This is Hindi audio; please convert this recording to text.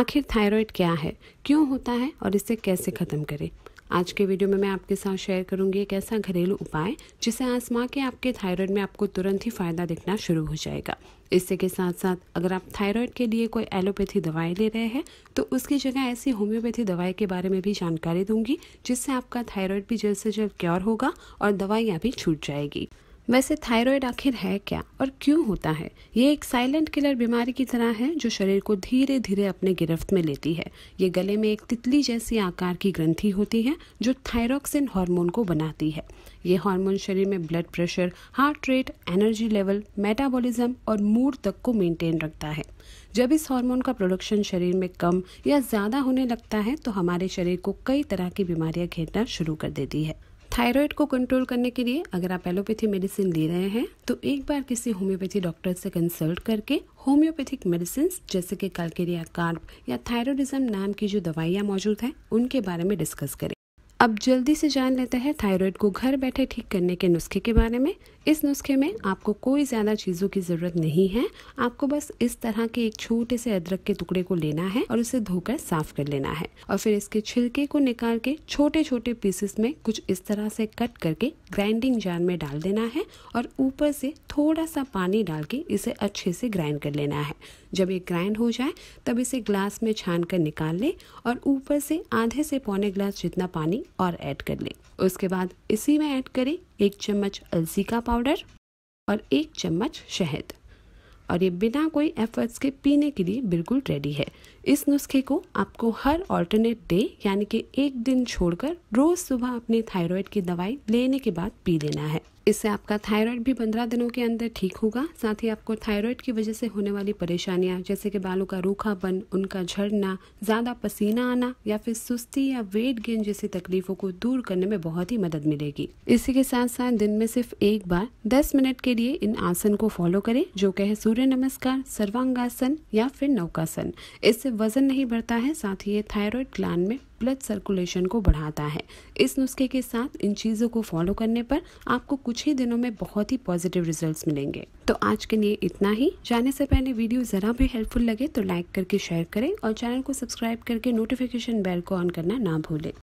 आखिर थायराइड क्या है क्यों होता है और इसे कैसे ख़त्म करें आज के वीडियो में मैं आपके साथ शेयर करूंगी एक ऐसा घरेलू उपाय जिसे आजमा के आपके थायराइड में आपको तुरंत ही फ़ायदा दिखना शुरू हो जाएगा इससे के साथ साथ अगर आप थायराइड के लिए कोई एलोपैथी दवाई ले रहे हैं तो उसकी जगह ऐसी होम्योपैथी दवाई के बारे में भी जानकारी दूंगी जिससे आपका थायराइड भी जल्द से जल्द क्योर होगा और दवाइयाँ भी छूट जाएगी वैसे थायराइड आखिर है क्या और क्यों होता है ये एक साइलेंट किलर बीमारी की तरह है जो शरीर को धीरे धीरे अपने गिरफ्त में लेती है ये गले में एक तितली जैसी आकार की ग्रंथि होती है जो थायरोक्सिन हार्मोन को बनाती है ये हार्मोन शरीर में blood pressure heart rate energy level metabolism और मूड तक को मेंटेन रखता है जब इस हार्मोन का प्रोडक्शन शरीर में कम या ज़्यादा होने लगता है तो हमारे शरीर को कई तरह की बीमारियां घेरना शुरू कर देती है थायराइड को कंट्रोल करने के लिए अगर आप एलोपैथी मेडिसिन ले रहे हैं तो एक बार किसी होम्योपैथी डॉक्टर से कंसल्ट करके होम्योपैथिक मेडिसिन जैसे कि कैल्केरिया कार्प या थायरोडिज्म नाम की जो दवाइयाँ मौजूद हैं उनके बारे में डिस्कस करें अब जल्दी से जान लेते हैं थायराइड को घर बैठे ठीक करने के नुस्खे के बारे में इस नुस्खे में आपको कोई ज़्यादा चीज़ों की ज़रूरत नहीं है आपको बस इस तरह के एक छोटे से अदरक के टुकड़े को लेना है और उसे धोकर साफ कर लेना है और फिर इसके छिलके को निकाल के छोटे छोटे पीसेस में कुछ इस तरह से कट करके ग्राइंडिंग जार में डाल देना है और ऊपर से थोड़ा सा पानी डाल के इसे अच्छे से ग्राइंड कर लेना है जब ये ग्राइंड हो जाए तब इसे ग्लास में छान कर निकाल ले और ऊपर से आधे से पौने ग्लास जितना पानी और ऐड कर लें उसके बाद इसी में ऐड करें एक चम्मच अलसी का पाउडर और एक चम्मच शहद और ये बिना कोई एफर्ट्स के पीने के लिए बिल्कुल रेडी है इस नुस्खे को आपको हर ऑल्टरनेट डे यानी कि एक दिन छोड़कर रोज़ सुबह अपने थायराइड की दवाई लेने के बाद पी लेना है इससे आपका थायराइड भी पंद्रह दिनों के अंदर ठीक होगा साथ ही आपको थायराइड की वजह से होने वाली परेशानियां जैसे कि बालों का रूखापन उनका झड़ना ज़्यादा पसीना आना या फिर सुस्ती या वेट गेन जैसी तकलीफों को दूर करने में बहुत ही मदद मिलेगी इसी के साथ साथ दिन में सिर्फ एक बार दस मिनट के लिए इन आसन को फॉलो करे जो कहे सूर्य सूर्य नमस्कार सर्वांगासन या फिर नौकासन इससे वजन नहीं बढ़ता है साथ ही ये थायराइड ग्लान में ब्लड सर्कुलेशन को बढ़ाता है इस नुस्खे के साथ इन चीज़ों को फॉलो करने पर आपको कुछ ही दिनों में बहुत ही पॉजिटिव रिजल्ट्स मिलेंगे तो आज के लिए इतना ही जाने से पहले वीडियो ज़रा भी हेल्पफुल लगे तो लाइक करके शेयर करें और चैनल को सब्सक्राइब करके नोटिफिकेशन बेल को ऑन करना ना भूलें